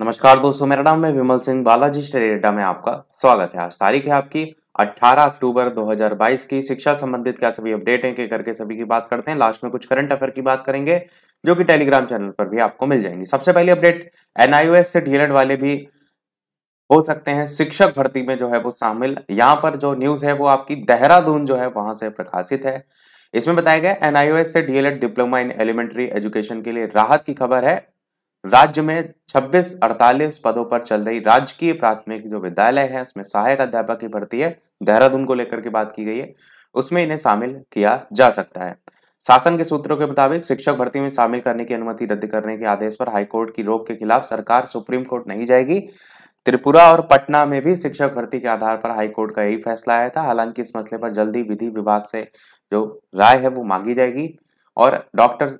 नमस्कार दोस्तों मेरा नाम है विमल सिंह बालाजी स्टडी अड्डा में आपका स्वागत है आज तारीख है आपकी 18 अक्टूबर 2022 की शिक्षा संबंधित क्या सभी अपडेट हैं के करके सभी की बात करते हैं लास्ट में कुछ करंट अफेयर की बात करेंगे जो कि टेलीग्राम चैनल पर भी आपको मिल जाएंगी सबसे पहली अपडेट एनआईओएस से डीएलएड वाले भी हो सकते हैं शिक्षक भर्ती में जो है वो शामिल यहाँ पर जो न्यूज है वो आपकी देहरादून जो है वहां से प्रकाशित है इसमें बताया गया एनआईओ से DElEd diploma in elementary education के लिए राहत की खबर है राज्य में छब्बीस अड़तालीस पदों पर चल रही राजकीय प्राथमिक जो विद्यालय है उसमें सहायक अध्यापक की भर्ती है देहरादून को लेकर के बात की गई है उसमें इन्हें शामिल किया जा सकता है शासन के सूत्रों के मुताबिक शिक्षक भर्ती में शामिल करने की अनुमति रद्द करने के आदेश पर हाईकोर्ट की रोक के खिलाफ सरकार सुप्रीम कोर्ट नहीं जाएगी त्रिपुरा और पटना में भी शिक्षक भर्ती के आधार पर हाईकोर्ट का यही फैसला आया था हालांकि इस मसले पर जल्दी विधि विभाग से जो राय है वो मांगी जाएगी और डॉक्टर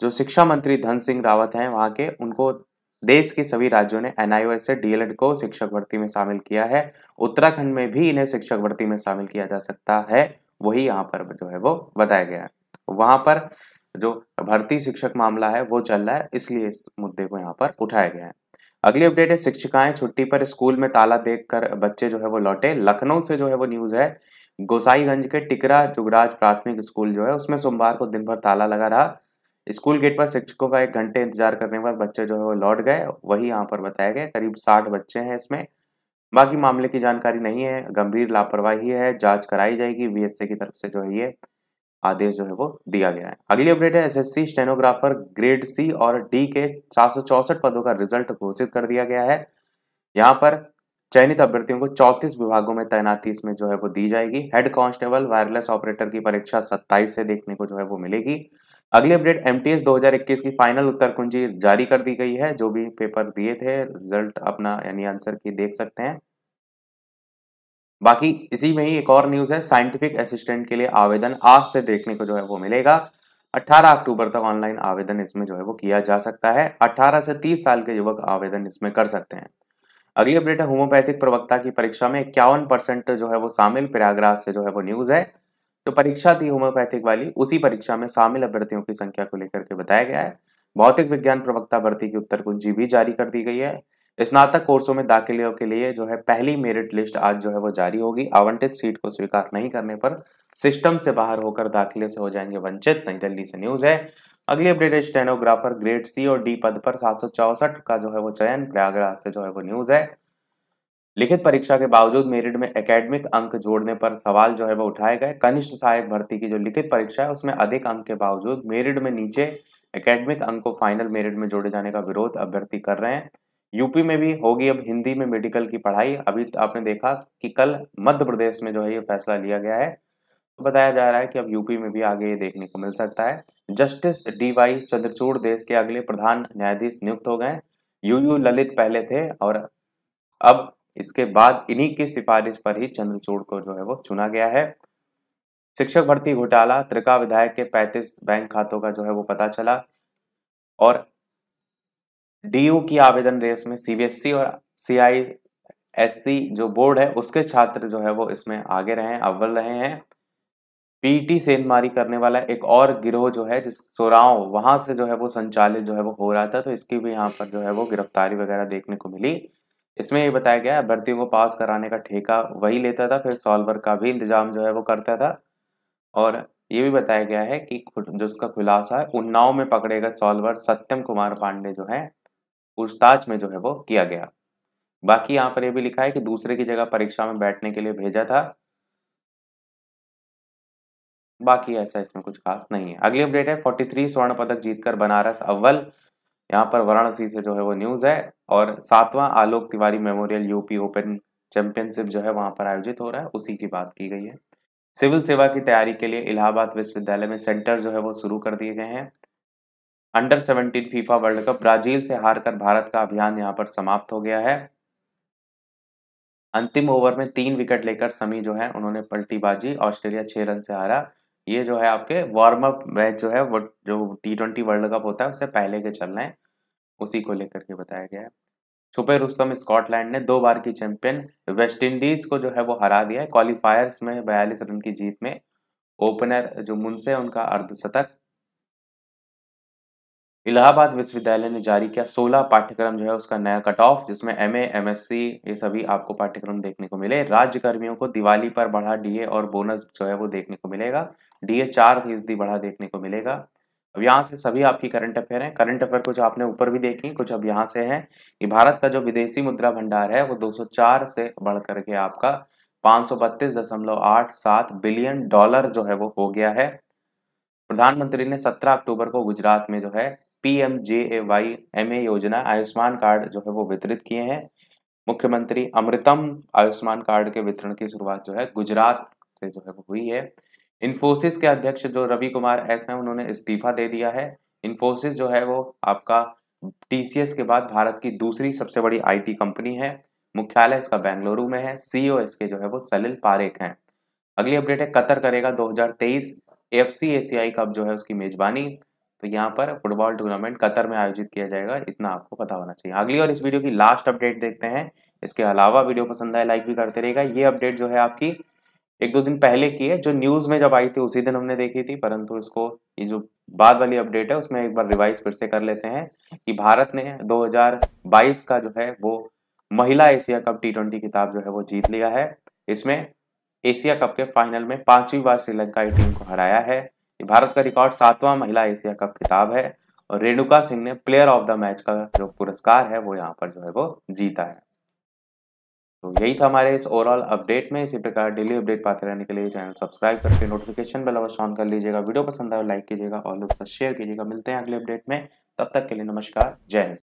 जो शिक्षा मंत्री धन सिंह रावत हैं वहाँ के उनको देश के सभी राज्यों ने एनआईओएस से डीएलएड को शिक्षक भर्ती में शामिल किया है उत्तराखंड में भी इन्हें शिक्षक भर्ती में शामिल किया जा सकता है वही यहाँ पर जो है वो बताया गया है वहां पर जो भर्ती शिक्षक मामला है वो चल रहा है इसलिए इस मुद्दे को यहाँ पर उठाया गया है अगली अपडेट है शिक्षिकाएं छुट्टी पर स्कूल में ताला देखकर बच्चे जो है वो लौटे लखनऊ से जो है वो न्यूज है गोसाईगंज के टिकरा जुगराज प्राथमिक स्कूल जो है उसमें सोमवार को दिन भर ताला लगा रहा स्कूल गेट पर शिक्षकों का एक घंटे इंतजार करने के बाद बच्चे जो है वो लौट गए वही यहाँ पर बताया गया करीब साठ बच्चे हैं इसमें बाकी मामले की जानकारी नहीं है गंभीर लापरवाही है जांच कराई जाएगी बीएसए की तरफ से जो है ये आदेश जो है वो दिया गया है अगली अपडेट है एसएससी स्टेनोग्राफर ग्रेड सी और डी के सात पदों का रिजल्ट घोषित कर दिया गया है यहाँ पर चयनित अभ्यर्थियों को 34 विभागों में तैनाती इसमें जो है वो दी जाएगी हेड कांस्टेबल वायरलेस ऑपरेटर की परीक्षा 27 से देखने को जो है वो मिलेगी अगली अपडेट एम 2021 की फाइनल उत्तर कुंजी जारी कर दी गई है जो भी पेपर दिए थे रिजल्ट अपना यानी आंसर की देख सकते हैं बाकी इसी में ही एक और न्यूज है साइंटिफिक असिस्टेंट के लिए आवेदन आज से देखने को जो है वो मिलेगा 18 अक्टूबर तक ऑनलाइन आवेदन इसमें जो है वो किया जा सकता है 18 से 30 साल के युवक आवेदन इसमें कर सकते हैं अगली अपडेट है होम्योपैथिक प्रवक्ता की परीक्षा में इक्यावन परसेंट जो है वो शामिल प्रयागराज से जो है वो न्यूज है जो परीक्षा थी होम्योपैथिक वाली उसी परीक्षा में शामिल अभ्यर्थियों की संख्या को लेकर के बताया गया है भौतिक विज्ञान प्रवक्ता भर्ती की उत्तर कुंजी भी जारी कर दी गई है स्नातक कोर्सों में दाखिले के लिए जो है पहली मेरिट लिस्ट आज जो है वो जारी होगी आवंटित सीट को स्वीकार नहीं करने पर सिस्टम से बाहर होकर दाखिले से हो जाएंगे वंचित नई दिल्ली से न्यूज है अगली अपडेट स्टेनोग्राफर ग्रेड सी और डी पद पर सात का जो है वो चयन प्रयागराज से जो है वो न्यूज है लिखित परीक्षा के बावजूद मेरिट में एकेडमिक अंक जोड़ने पर सवाल जो है वो उठाए गए कनिष्ठ सहायक भर्ती की जो लिखित परीक्षा है उसमें अधिक अंक के बावजूद मेरिट में नीचे एकेडमिक अंक को फाइनल मेरिट में जोड़े जाने का विरोध अभ्यर्थी कर रहे हैं यूपी में भी होगी अब हिंदी में मेडिकल की पढ़ाई अभी तो आपने देखा कि कल मध्य प्रदेश में जो है ये फैसला लिया गया है तो बताया जा रहा है कि अब यूपी में भी आगे ये देखने को मिल सकता है जस्टिस डी चंद्रचूड़ देश के अगले प्रधान न्यायाधीश नियुक्त हो गए यू यू ललित पहले थे और अब इसके बाद इन्हीं की सिफारिश पर ही चंद्रचूड़ को जो है वो चुना गया है शिक्षक भर्ती घोटाला त्रिका विधायक के 35 बैंक खातों का जो है वो पता चला और डीयू की आवेदन रेस में सीबीएसई और सीआईएससी जो बोर्ड है उसके छात्र जो है वो इसमें आगे रहे हैं अव्वल रहे हैं पीटी सेंधमारी करने वाला एक और गिरोह जो है जिस सोराव वहां से जो है वो संचालित जो है वो हो रहा था तो इसकी भी यहाँ पर जो है वो गिरफ्तारी वगैरह देखने को मिली इसमें ये बताया गया है को पास कराने का ठेका वही लेता था फिर सॉल्वर का भी इंतजाम जो है वो करता था और ये भी बताया गया है कि जो उसका खुलासा है उन्नाव में पकड़े गए सॉल्वर सत्यम कुमार पांडे जो है पूछताछ में जो है वो किया गया बाकी यहाँ पर यह भी लिखा है कि दूसरे की जगह परीक्षा में बैठने के लिए भेजा था बाकी ऐसा इसमें कुछ खास नहीं है अगली अपडेट है 43 स्वर्ण पदक जीतकर बनारस अव्वल यहाँ पर वाराणसी से जो है वो न्यूज है और सातवां Alok Tiwari memorial UP open championship जो है वहां पर आयोजित हो रहा है उसी की बात की गई है सिविल सेवा की तैयारी के लिए इलाहाबाद विश्वविद्यालय में सेंटर जो है वो शुरू कर दिए गए हैं under 17 FIFA world cup Brazil से हार कर भारत का अभियान यहाँ पर समाप्त हो गया है अंतिम ओवर में तीन विकेट लेकर समी जो है उन्होंने पलटीबाजी ऑस्ट्रेलिया छह रन से हारा ये जो है आपके वार्म अप मैच जो है वो जो टी ट्वेंटी वर्ल्ड कप होता है उससे पहले के चल रहे हैं उसी को लेकर के बताया गया है छुपे रुस्तम स्कॉटलैंड ने दो बार की चैंपियन वेस्ट इंडीज को जो है वो हरा दिया है क्वालिफायर्स में बयालीस रन की जीत में ओपनर जो मुंसे उनका अर्धशतक इलाहाबाद विश्वविद्यालय ने जारी किया 16 पाठ्यक्रम जो है उसका नया कट ऑफ जिसमें एम एमएससी ये सभी आपको पाठ्यक्रम देखने को मिले राज्य कर्मियों को दिवाली पर बढ़ा डीए और बोनस जो है वो देखने को मिलेगा डीए चार फीसदी बढ़ा देखने को मिलेगा अब यहाँ से सभी आपकी करंट अफेयर हैं करंट अफेयर कुछ आपने ऊपर भी देखी कुछ अब यहाँ से हैं कि भारत का जो विदेशी मुद्रा भंडार है वो 204 से बढ़ करके आपका पाँच बिलियन डॉलर जो है वो हो गया है प्रधानमंत्री ने 17 अक्टूबर को गुजरात में जो है P M J A Y M A योजना आयुष्मान कार्ड जो है वो वितरित किए हैं मुख्यमंत्री अमृतम आयुष्मान कार्ड के वितरण की शुरुआत जो है गुजरात से जो है वो हुई है इन्फोसिस के अध्यक्ष जो रवि कुमार एस हैं उन्होंने इस्तीफा दे दिया है इन्फोसिस जो है वो आपका टीसीएस के बाद भारत की दूसरी सबसे बड़ी आईटी कंपनी है मुख्यालय इसका बेंगलुरु में है सीईओ इसके जो है वो सलिल पारेख हैं अगली अपडेट है कतर करेगा 2023 एफसी एशियाई कप जो है उसकी मेजबानी तो यहाँ पर फुटबॉल टूर्नामेंट कतर में आयोजित किया जाएगा इतना आपको पता होना चाहिए अगली और इस वीडियो की लास्ट अपडेट देखते हैं इसके अलावा वीडियो पसंद आए लाइक भी करते रहेगा ये अपडेट जो है आपकी एक दो दिन पहले की है जो न्यूज में जब आई थी उसी दिन हमने देखी थी परंतु इसको ये जो बाद वाली अपडेट है उसमें एक बार रिवाइज फिर से कर लेते हैं कि भारत ने 2022 का जो है वो महिला एशिया कप टी ट्वेंटी किताब जो है वो जीत लिया है इसमें एशिया कप के फाइनल में पांचवी बार श्रीलंका की टीम को हराया है भारत का रिकॉर्ड सातवां महिला एशिया कप खिताब है और रेणुका सिंह ने प्लेयर ऑफ द मैच का जो पुरस्कार है वो यहाँ पर जो है वो जीता है तो यही था हमारे इस ओवरऑल अपडेट में इसी प्रकार डेली अपडेट पाते रहने के लिए चैनल सब्सक्राइब करके नोटिफिकेशन बेल अवश्य ऑन कर लीजिएगा वीडियो पसंद आए लाइक तो कीजिएगा और लोग शेयर कीजिएगा मिलते हैं अगले अपडेट में तब तक के लिए नमस्कार जय हिंद